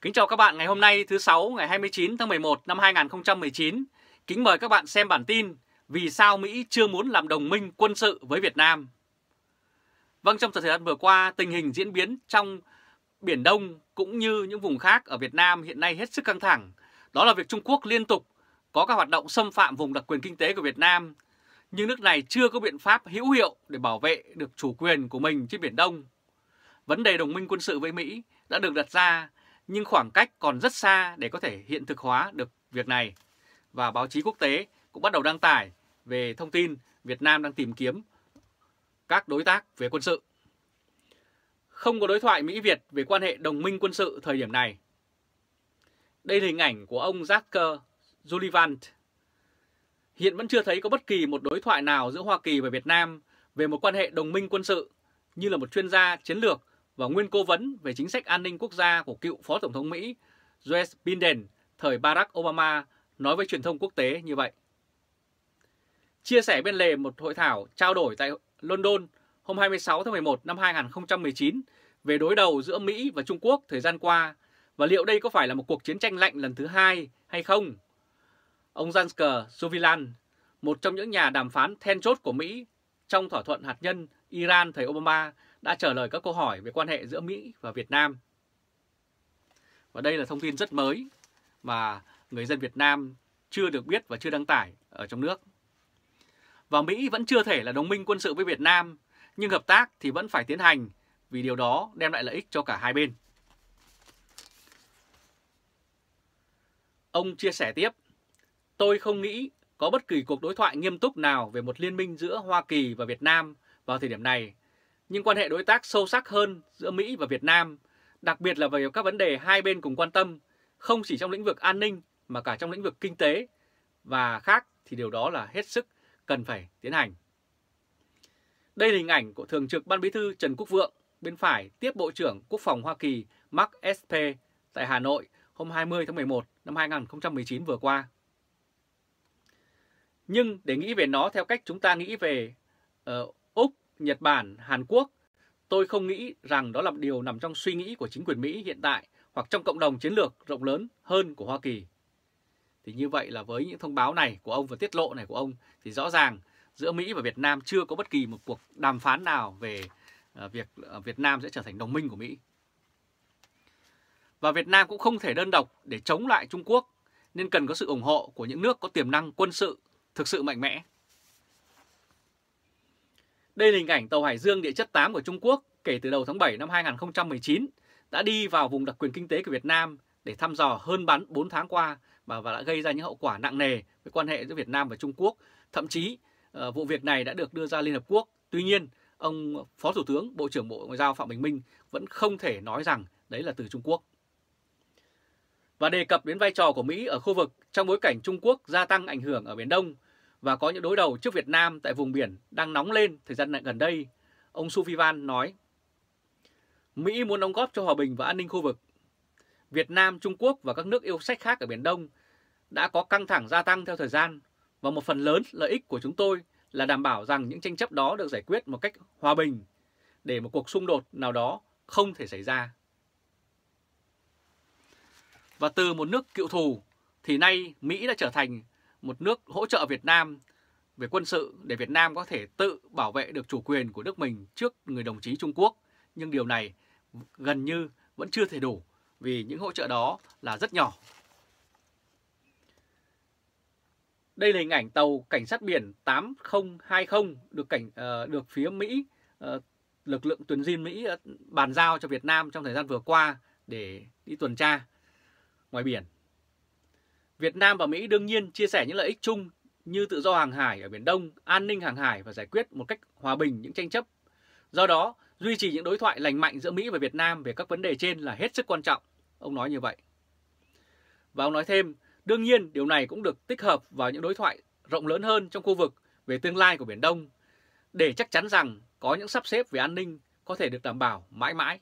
Kính chào các bạn ngày hôm nay thứ sáu ngày 29 tháng 11 năm 2019. Kính mời các bạn xem bản tin Vì sao Mỹ chưa muốn làm đồng minh quân sự với Việt Nam? Vâng, trong thời gian vừa qua, tình hình diễn biến trong Biển Đông cũng như những vùng khác ở Việt Nam hiện nay hết sức căng thẳng. Đó là việc Trung Quốc liên tục có các hoạt động xâm phạm vùng đặc quyền kinh tế của Việt Nam. Nhưng nước này chưa có biện pháp hữu hiệu để bảo vệ được chủ quyền của mình trên Biển Đông. Vấn đề đồng minh quân sự với Mỹ đã được đặt ra nhưng khoảng cách còn rất xa để có thể hiện thực hóa được việc này. Và báo chí quốc tế cũng bắt đầu đăng tải về thông tin Việt Nam đang tìm kiếm các đối tác về quân sự. Không có đối thoại Mỹ-Việt về quan hệ đồng minh quân sự thời điểm này. Đây là hình ảnh của ông Jacker Sullivan. Hiện vẫn chưa thấy có bất kỳ một đối thoại nào giữa Hoa Kỳ và Việt Nam về một quan hệ đồng minh quân sự như là một chuyên gia chiến lược và nguyên cố vấn về chính sách an ninh quốc gia của cựu Phó Tổng thống Mỹ Joe Biden thời Barack Obama nói với truyền thông quốc tế như vậy. Chia sẻ bên lề một hội thảo trao đổi tại London hôm 26 tháng 11 năm 2019 về đối đầu giữa Mỹ và Trung Quốc thời gian qua và liệu đây có phải là một cuộc chiến tranh lạnh lần thứ hai hay không? Ông Jansker Suvilan, một trong những nhà đàm phán then chốt của Mỹ trong thỏa thuận hạt nhân Iran thời Obama đã trả lời các câu hỏi về quan hệ giữa Mỹ và Việt Nam. Và đây là thông tin rất mới mà người dân Việt Nam chưa được biết và chưa đăng tải ở trong nước. Và Mỹ vẫn chưa thể là đồng minh quân sự với Việt Nam, nhưng hợp tác thì vẫn phải tiến hành vì điều đó đem lại lợi ích cho cả hai bên. Ông chia sẻ tiếp, tôi không nghĩ có bất kỳ cuộc đối thoại nghiêm túc nào về một liên minh giữa Hoa Kỳ và Việt Nam vào thời điểm này nhưng quan hệ đối tác sâu sắc hơn giữa Mỹ và Việt Nam, đặc biệt là về các vấn đề hai bên cùng quan tâm, không chỉ trong lĩnh vực an ninh mà cả trong lĩnh vực kinh tế và khác thì điều đó là hết sức cần phải tiến hành. Đây là hình ảnh của Thường trực Ban Bí thư Trần Quốc Vượng bên phải tiếp Bộ trưởng Quốc phòng Hoa Kỳ Mark Esper tại Hà Nội hôm 20 tháng 11 năm 2019 vừa qua. Nhưng để nghĩ về nó theo cách chúng ta nghĩ về uh, Nhật Bản, Hàn Quốc. Tôi không nghĩ rằng đó là điều nằm trong suy nghĩ của chính quyền Mỹ hiện tại hoặc trong cộng đồng chiến lược rộng lớn hơn của Hoa Kỳ. Thì như vậy là với những thông báo này của ông và tiết lộ này của ông thì rõ ràng giữa Mỹ và Việt Nam chưa có bất kỳ một cuộc đàm phán nào về à, việc à, Việt Nam sẽ trở thành đồng minh của Mỹ. Và Việt Nam cũng không thể đơn độc để chống lại Trung Quốc nên cần có sự ủng hộ của những nước có tiềm năng quân sự thực sự mạnh mẽ đây là hình ảnh tàu Hải Dương địa chất 8 của Trung Quốc kể từ đầu tháng 7 năm 2019 đã đi vào vùng đặc quyền kinh tế của Việt Nam để thăm dò hơn bán 4 tháng qua và, và đã gây ra những hậu quả nặng nề với quan hệ giữa Việt Nam và Trung Quốc. Thậm chí ờ, vụ việc này đã được đưa ra Liên Hợp Quốc. Tuy nhiên, ông Phó Thủ tướng Bộ trưởng Bộ Ngoại giao Phạm Bình Minh vẫn không thể nói rằng đấy là từ Trung Quốc. Và đề cập đến vai trò của Mỹ ở khu vực trong bối cảnh Trung Quốc gia tăng ảnh hưởng ở Biển Đông – và có những đối đầu trước Việt Nam tại vùng biển đang nóng lên thời gian gần đây, ông Suvivan nói Mỹ muốn đóng góp cho hòa bình và an ninh khu vực. Việt Nam, Trung Quốc và các nước yêu sách khác ở Biển Đông đã có căng thẳng gia tăng theo thời gian và một phần lớn lợi ích của chúng tôi là đảm bảo rằng những tranh chấp đó được giải quyết một cách hòa bình để một cuộc xung đột nào đó không thể xảy ra. Và từ một nước cựu thù thì nay Mỹ đã trở thành một nước hỗ trợ Việt Nam về quân sự để Việt Nam có thể tự bảo vệ được chủ quyền của nước mình trước người đồng chí Trung Quốc. Nhưng điều này gần như vẫn chưa thể đủ vì những hỗ trợ đó là rất nhỏ. Đây là hình ảnh tàu cảnh sát biển 8020 được cảnh ờ, được phía Mỹ ờ, lực lượng tuần diên Mỹ ờ, bàn giao cho Việt Nam trong thời gian vừa qua để đi tuần tra ngoài biển. Việt Nam và Mỹ đương nhiên chia sẻ những lợi ích chung như tự do hàng hải ở Biển Đông, an ninh hàng hải và giải quyết một cách hòa bình những tranh chấp. Do đó, duy trì những đối thoại lành mạnh giữa Mỹ và Việt Nam về các vấn đề trên là hết sức quan trọng, ông nói như vậy. Và ông nói thêm, đương nhiên điều này cũng được tích hợp vào những đối thoại rộng lớn hơn trong khu vực về tương lai của Biển Đông, để chắc chắn rằng có những sắp xếp về an ninh có thể được đảm bảo mãi mãi.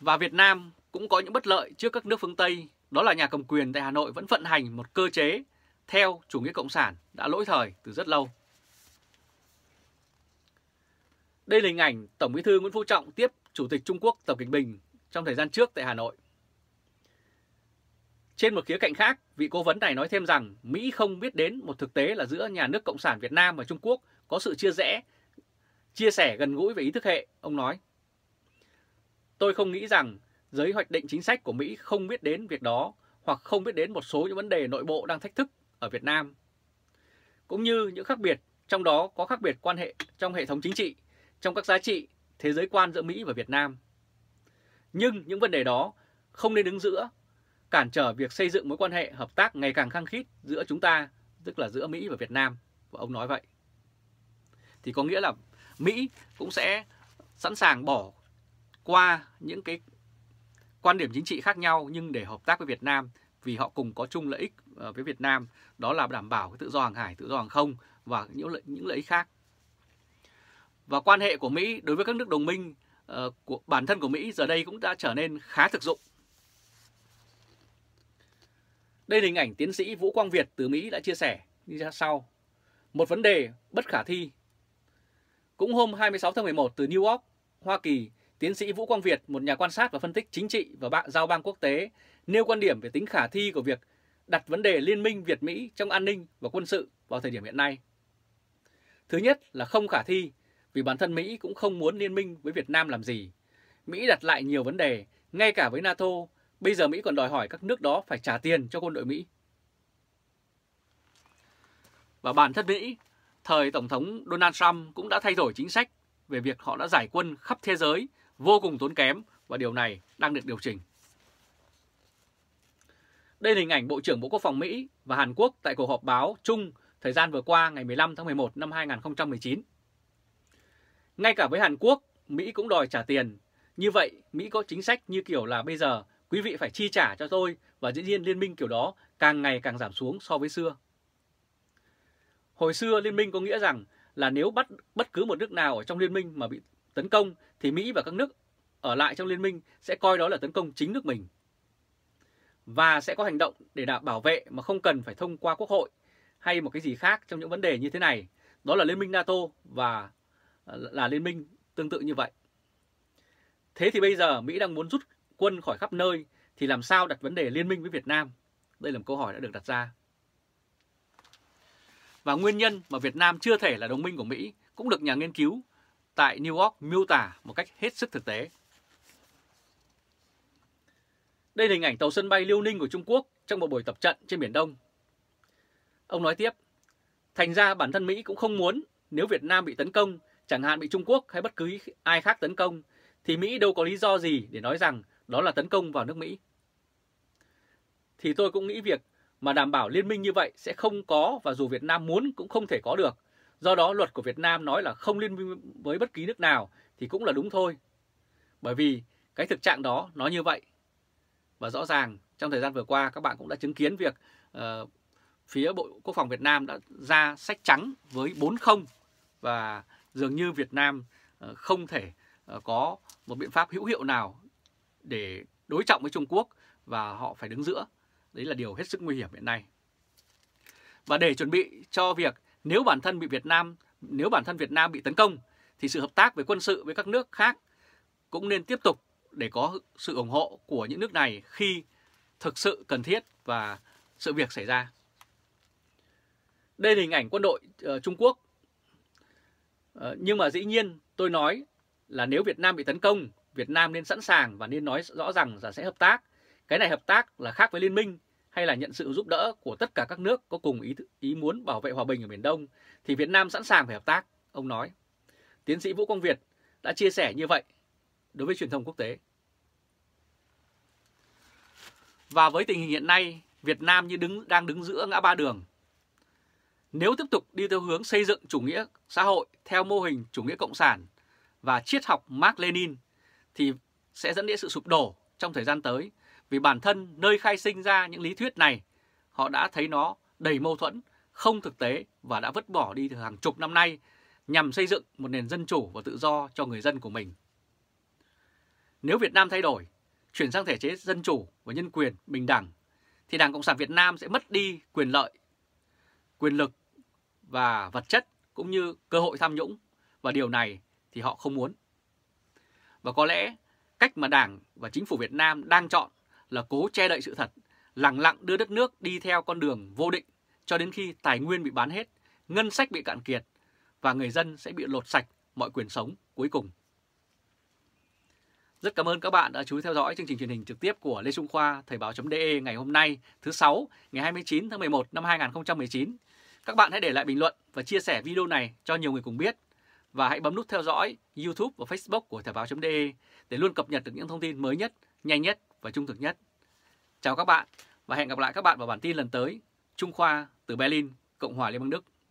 Và Việt Nam cũng có những bất lợi trước các nước phương Tây, đó là nhà cầm quyền tại Hà Nội vẫn vận hành một cơ chế theo chủ nghĩa cộng sản đã lỗi thời từ rất lâu. Đây là hình ảnh Tổng Bí thư Nguyễn Phú Trọng tiếp Chủ tịch Trung Quốc Tập Cận Bình trong thời gian trước tại Hà Nội. Trên một khía cạnh khác, vị cố vấn này nói thêm rằng Mỹ không biết đến một thực tế là giữa nhà nước Cộng sản Việt Nam và Trung Quốc có sự chia rẽ, chia sẻ gần gũi về ý thức hệ, ông nói. Tôi không nghĩ rằng giới hoạch định chính sách của Mỹ không biết đến việc đó hoặc không biết đến một số những vấn đề nội bộ đang thách thức ở Việt Nam. Cũng như những khác biệt, trong đó có khác biệt quan hệ trong hệ thống chính trị, trong các giá trị, thế giới quan giữa Mỹ và Việt Nam. Nhưng những vấn đề đó không nên đứng giữa, cản trở việc xây dựng mối quan hệ hợp tác ngày càng khăng khít giữa chúng ta, tức là giữa Mỹ và Việt Nam. Và ông nói vậy. Thì có nghĩa là Mỹ cũng sẽ sẵn sàng bỏ qua những cái quan điểm chính trị khác nhau nhưng để hợp tác với Việt Nam vì họ cùng có chung lợi ích ờ, với Việt Nam đó là đảm bảo tự do hàng hải, tự do hàng không và những lợi, những lợi ích khác. Và quan hệ của Mỹ đối với các nước đồng minh ờ, của bản thân của Mỹ giờ đây cũng đã trở nên khá thực dụng. Đây là hình ảnh tiến sĩ Vũ Quang Việt từ Mỹ đã chia sẻ như sau. Một vấn đề bất khả thi. Cũng hôm 26 tháng 11 từ New York, Hoa Kỳ, Tiến sĩ Vũ Quang Việt, một nhà quan sát và phân tích chính trị và bạn giao bang quốc tế, nêu quan điểm về tính khả thi của việc đặt vấn đề liên minh Việt-Mỹ trong an ninh và quân sự vào thời điểm hiện nay. Thứ nhất là không khả thi, vì bản thân Mỹ cũng không muốn liên minh với Việt Nam làm gì. Mỹ đặt lại nhiều vấn đề, ngay cả với NATO, bây giờ Mỹ còn đòi hỏi các nước đó phải trả tiền cho quân đội Mỹ. Và bản thân Mỹ, thời Tổng thống Donald Trump cũng đã thay đổi chính sách về việc họ đã giải quân khắp thế giới vô cùng tốn kém và điều này đang được điều chỉnh. Đây là hình ảnh Bộ trưởng Bộ Quốc phòng Mỹ và Hàn Quốc tại cuộc họp báo chung thời gian vừa qua ngày 15 tháng 11 năm 2019. Ngay cả với Hàn Quốc, Mỹ cũng đòi trả tiền. Như vậy, Mỹ có chính sách như kiểu là bây giờ quý vị phải chi trả cho tôi và dĩ nhiên liên minh kiểu đó càng ngày càng giảm xuống so với xưa. Hồi xưa liên minh có nghĩa rằng là nếu bắt bất cứ một nước nào ở trong liên minh mà bị tấn công thì Mỹ và các nước ở lại trong liên minh sẽ coi đó là tấn công chính nước mình và sẽ có hành động để đảm bảo vệ mà không cần phải thông qua quốc hội hay một cái gì khác trong những vấn đề như thế này. Đó là liên minh NATO và ờ, là liên minh tương tự như vậy. Thế thì bây giờ Mỹ đang muốn rút quân khỏi khắp nơi thì làm sao đặt vấn đề liên minh với Việt Nam? Đây là một câu hỏi đã được đặt ra. Và nguyên nhân mà Việt Nam chưa thể là đồng minh của Mỹ cũng được nhà nghiên cứu tại New York miêu tả một cách hết sức thực tế. Đây là hình ảnh tàu sân bay Liêu Ninh của Trung Quốc trong một buổi tập trận trên Biển Đông. Ông nói tiếp, thành ra bản thân Mỹ cũng không muốn nếu Việt Nam bị tấn công, chẳng hạn bị Trung Quốc hay bất cứ ai khác tấn công, thì Mỹ đâu có lý do gì để nói rằng đó là tấn công vào nước Mỹ. Thì tôi cũng nghĩ việc mà đảm bảo liên minh như vậy sẽ không có và dù Việt Nam muốn cũng không thể có được Do đó luật của Việt Nam nói là không liên minh với bất kỳ nước nào thì cũng là đúng thôi. Bởi vì cái thực trạng đó nó như vậy. Và rõ ràng trong thời gian vừa qua các bạn cũng đã chứng kiến việc uh, phía Bộ Quốc phòng Việt Nam đã ra sách trắng với 4-0 và dường như Việt Nam uh, không thể uh, có một biện pháp hữu hiệu nào để đối trọng với Trung Quốc và họ phải đứng giữa. Đấy là điều hết sức nguy hiểm hiện nay. Và để chuẩn bị cho việc nếu bản thân bị Việt Nam, nếu bản thân Việt Nam bị tấn công thì sự hợp tác về quân sự với các nước khác cũng nên tiếp tục để có sự ủng hộ của những nước này khi thực sự cần thiết và sự việc xảy ra. Đây là hình ảnh quân đội uh, Trung Quốc. Uh, nhưng mà dĩ nhiên tôi nói là nếu Việt Nam bị tấn công, Việt Nam nên sẵn sàng và nên nói rõ rằng là sẽ hợp tác. Cái này hợp tác là khác với liên minh hay là nhận sự giúp đỡ của tất cả các nước có cùng ý, ý muốn bảo vệ hòa bình ở Biển Đông thì Việt Nam sẵn sàng phải hợp tác, ông nói. Tiến sĩ Vũ Quang Việt đã chia sẻ như vậy đối với truyền thông quốc tế. Và với tình hình hiện nay, Việt Nam như đứng đang đứng giữa ngã ba đường. Nếu tiếp tục đi theo hướng xây dựng chủ nghĩa xã hội theo mô hình chủ nghĩa cộng sản và triết học Mark Lenin thì sẽ dẫn đến sự sụp đổ trong thời gian tới vì bản thân nơi khai sinh ra những lý thuyết này, họ đã thấy nó đầy mâu thuẫn, không thực tế và đã vứt bỏ đi từ hàng chục năm nay nhằm xây dựng một nền dân chủ và tự do cho người dân của mình. Nếu Việt Nam thay đổi, chuyển sang thể chế dân chủ và nhân quyền bình đẳng, thì Đảng Cộng sản Việt Nam sẽ mất đi quyền lợi, quyền lực và vật chất cũng như cơ hội tham nhũng và điều này thì họ không muốn. Và có lẽ cách mà Đảng và Chính phủ Việt Nam đang chọn là cố che đậy sự thật, lặng lặng đưa đất nước đi theo con đường vô định cho đến khi tài nguyên bị bán hết, ngân sách bị cạn kiệt và người dân sẽ bị lột sạch mọi quyền sống cuối cùng. Rất cảm ơn các bạn đã chú ý theo dõi chương trình truyền hình trực tiếp của Lê Trung Khoa Thời báo.de ngày hôm nay thứ 6 ngày 29 tháng 11 năm 2019. Các bạn hãy để lại bình luận và chia sẻ video này cho nhiều người cùng biết. Và hãy bấm nút theo dõi YouTube và Facebook của Thời báo.de để luôn cập nhật được những thông tin mới nhất, nhanh nhất và trung thực nhất. Chào các bạn và hẹn gặp lại các bạn vào bản tin lần tới. Trung Khoa từ Berlin, Cộng hòa Liên bang Đức.